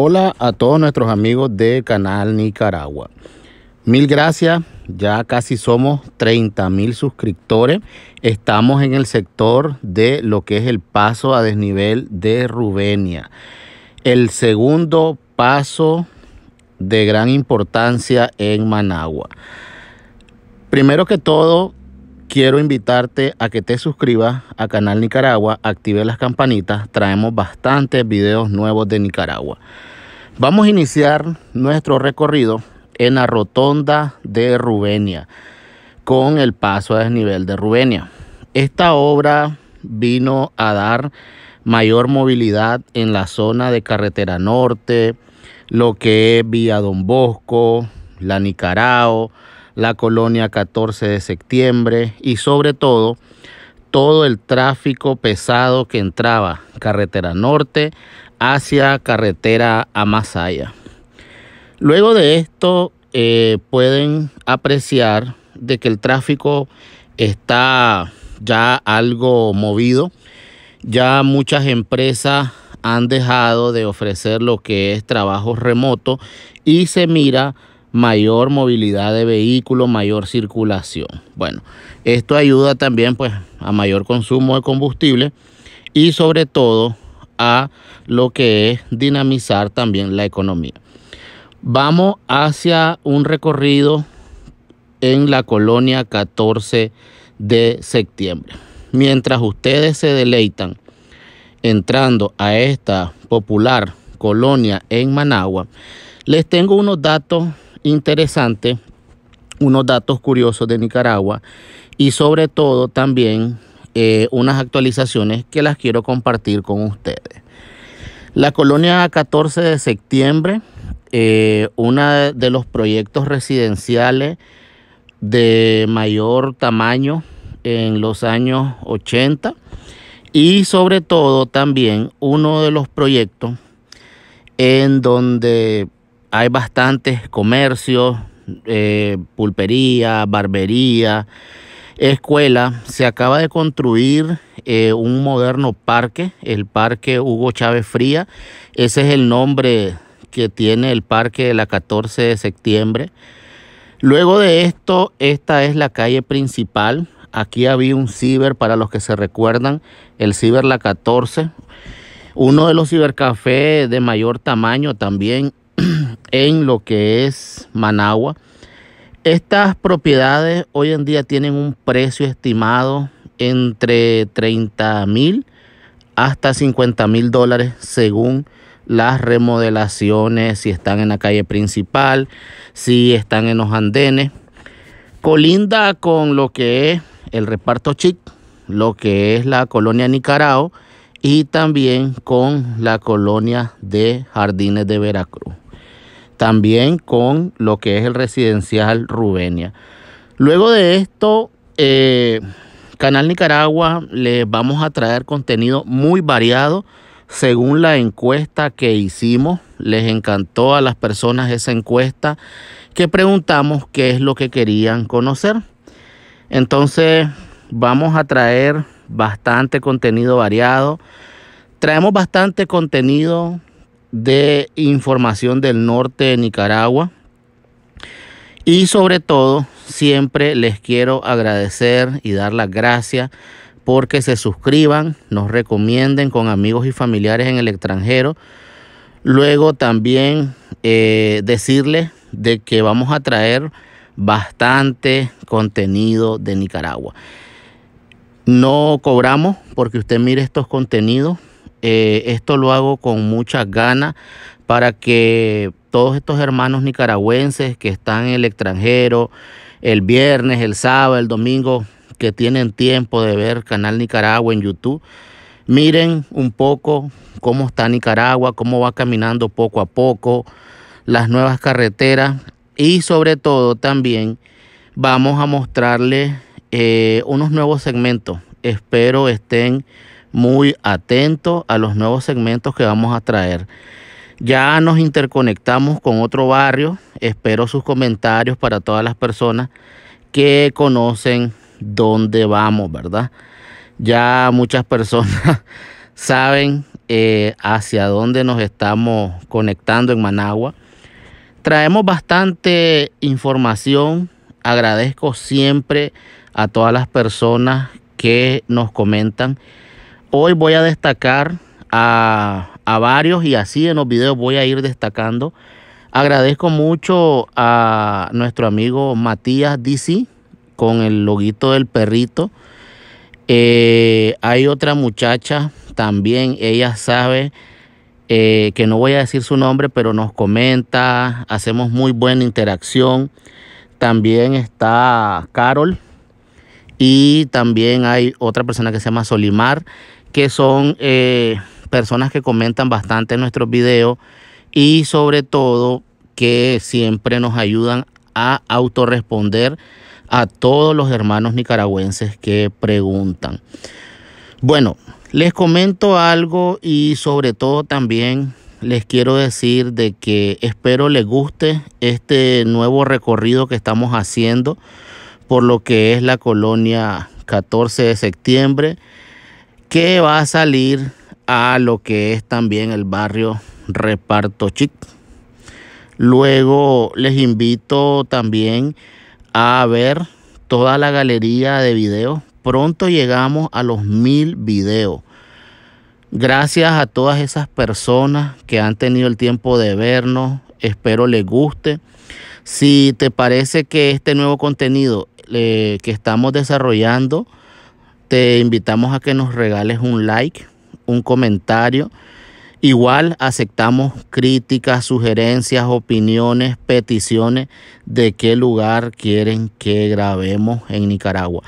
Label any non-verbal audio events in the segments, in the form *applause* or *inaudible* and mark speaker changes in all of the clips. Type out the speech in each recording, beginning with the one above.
Speaker 1: Hola a todos nuestros amigos de Canal Nicaragua. Mil gracias, ya casi somos 30 mil suscriptores. Estamos en el sector de lo que es el paso a desnivel de Rubenia. El segundo paso de gran importancia en Managua. Primero que todo, quiero invitarte a que te suscribas a Canal Nicaragua, active las campanitas, traemos bastantes videos nuevos de Nicaragua. Vamos a iniciar nuestro recorrido en la rotonda de Rubenia, con el paso a desnivel de Rubenia. Esta obra vino a dar mayor movilidad en la zona de carretera norte, lo que es Vía Don Bosco, La Nicaragua, la colonia 14 de septiembre y sobre todo todo el tráfico pesado que entraba carretera norte hacia carretera a Amasaya. Luego de esto eh, pueden apreciar de que el tráfico está ya algo movido. Ya muchas empresas han dejado de ofrecer lo que es trabajo remoto y se mira mayor movilidad de vehículos, mayor circulación. Bueno, esto ayuda también pues a mayor consumo de combustible y sobre todo a lo que es dinamizar también la economía. Vamos hacia un recorrido en la colonia 14 de septiembre. Mientras ustedes se deleitan entrando a esta popular colonia en Managua, les tengo unos datos interesante, unos datos curiosos de Nicaragua y sobre todo también eh, unas actualizaciones que las quiero compartir con ustedes. La colonia 14 de septiembre, eh, uno de los proyectos residenciales de mayor tamaño en los años 80 y sobre todo también uno de los proyectos en donde hay bastantes comercios, eh, pulpería, barbería, escuela. Se acaba de construir eh, un moderno parque, el Parque Hugo Chávez Fría. Ese es el nombre que tiene el parque de la 14 de septiembre. Luego de esto, esta es la calle principal. Aquí había un ciber, para los que se recuerdan, el ciber La 14. Uno de los cibercafés de mayor tamaño también en lo que es Managua. Estas propiedades hoy en día tienen un precio estimado entre 30 mil hasta 50 mil dólares según las remodelaciones, si están en la calle principal, si están en los andenes. Colinda con lo que es el reparto chic, lo que es la colonia Nicaragua y también con la colonia de Jardines de Veracruz también con lo que es el residencial Rubenia. Luego de esto, eh, Canal Nicaragua les vamos a traer contenido muy variado. Según la encuesta que hicimos, les encantó a las personas esa encuesta que preguntamos qué es lo que querían conocer. Entonces vamos a traer bastante contenido variado. Traemos bastante contenido de información del norte de Nicaragua. Y sobre todo, siempre les quiero agradecer y dar las gracias porque se suscriban, nos recomienden con amigos y familiares en el extranjero. Luego también eh, decirles de que vamos a traer bastante contenido de Nicaragua. No cobramos porque usted mire estos contenidos, eh, esto lo hago con muchas ganas para que todos estos hermanos nicaragüenses que están en el extranjero, el viernes, el sábado, el domingo, que tienen tiempo de ver Canal Nicaragua en YouTube, miren un poco cómo está Nicaragua, cómo va caminando poco a poco, las nuevas carreteras y sobre todo también vamos a mostrarles eh, unos nuevos segmentos. Espero estén muy atento a los nuevos segmentos que vamos a traer. Ya nos interconectamos con otro barrio. Espero sus comentarios para todas las personas que conocen dónde vamos, ¿verdad? Ya muchas personas *laughs* saben eh, hacia dónde nos estamos conectando en Managua. Traemos bastante información. Agradezco siempre a todas las personas que nos comentan Hoy voy a destacar a, varios y así en los videos voy a ir destacando. Agradezco mucho a nuestro amigo Matías DC con el loguito del perrito. Eh, hay otra muchacha también, ella sabe eh, que no voy a decir su nombre, pero nos comenta, hacemos muy buena interacción. También está Carol y también hay otra persona que se llama Solimar que son eh, personas que comentan bastante nuestros videos y sobre todo que siempre nos ayudan a autorresponder a todos los hermanos nicaragüenses que preguntan. Bueno, les comento algo y sobre todo también les quiero decir de que espero les guste este nuevo recorrido que estamos haciendo por lo que es la colonia 14 de septiembre que va a salir a lo que es también el barrio Reparto Chic. Luego les invito también a ver toda la galería de videos. Pronto llegamos a los mil videos. Gracias a todas esas personas que han tenido el tiempo de vernos. Espero les guste. Si te parece que este nuevo contenido eh, que estamos desarrollando te invitamos a que nos regales un like, un comentario. Igual aceptamos críticas, sugerencias, opiniones, peticiones de qué lugar quieren que grabemos en Nicaragua.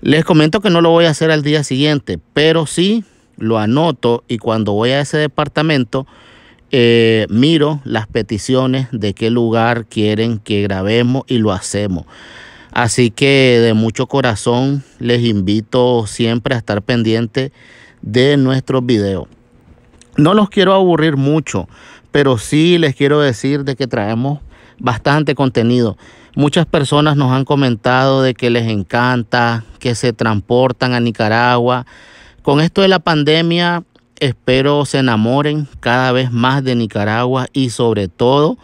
Speaker 1: Les comento que no lo voy a hacer al día siguiente, pero sí lo anoto y cuando voy a ese departamento eh, miro las peticiones de qué lugar quieren que grabemos y lo hacemos. Así que de mucho corazón les invito siempre a estar pendiente de nuestros videos. No los quiero aburrir mucho, pero sí les quiero decir de que traemos bastante contenido. Muchas personas nos han comentado de que les encanta, que se transportan a Nicaragua. Con esto de la pandemia, espero se enamoren cada vez más de Nicaragua y sobre todo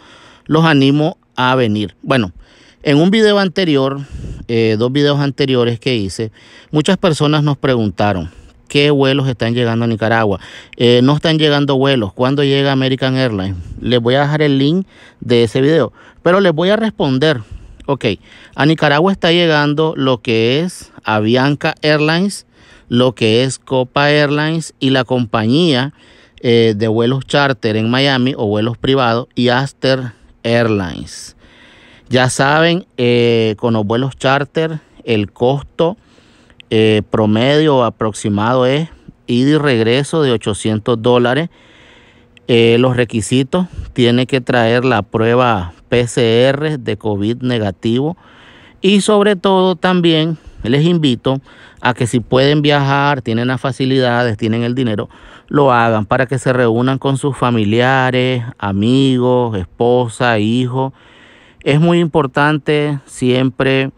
Speaker 1: los animo a venir. Bueno, en un video anterior, eh, dos videos anteriores que hice, muchas personas nos preguntaron qué vuelos están llegando a Nicaragua. Eh, no están llegando vuelos. ¿Cuándo llega American Airlines? Les voy a dejar el link de ese video. Pero les voy a responder. Ok, a Nicaragua está llegando lo que es Avianca Airlines, lo que es Copa Airlines y la compañía eh, de vuelos charter en Miami o vuelos privados y Aster Airlines. Ya saben, eh, con los vuelos charter, el costo eh, promedio aproximado es ida y regreso de 800 dólares. Eh, los requisitos, tiene que traer la prueba PCR de COVID negativo y sobre todo también les invito a que si pueden viajar, tienen las facilidades, tienen el dinero, lo hagan para que se reúnan con sus familiares, amigos, esposa, hijos es muy importante siempre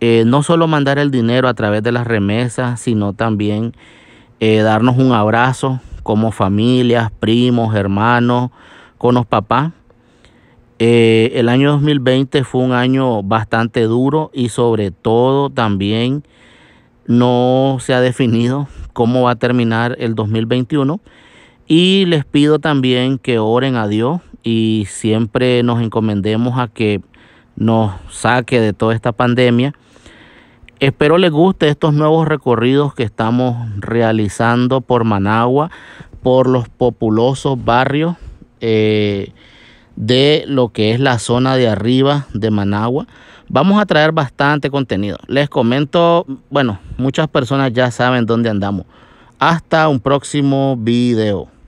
Speaker 1: eh, no solo mandar el dinero a través de las remesas, sino también eh, darnos un abrazo como familias, primos, hermanos, con los papás. Eh, el año 2020 fue un año bastante duro y sobre todo también no se ha definido cómo va a terminar el 2021. Y les pido también que oren a Dios y siempre nos encomendemos a que nos saque de toda esta pandemia. Espero les guste estos nuevos recorridos que estamos realizando por Managua, por los populosos barrios eh, de lo que es la zona de arriba de Managua. Vamos a traer bastante contenido. Les comento, bueno, muchas personas ya saben dónde andamos. Hasta un próximo video.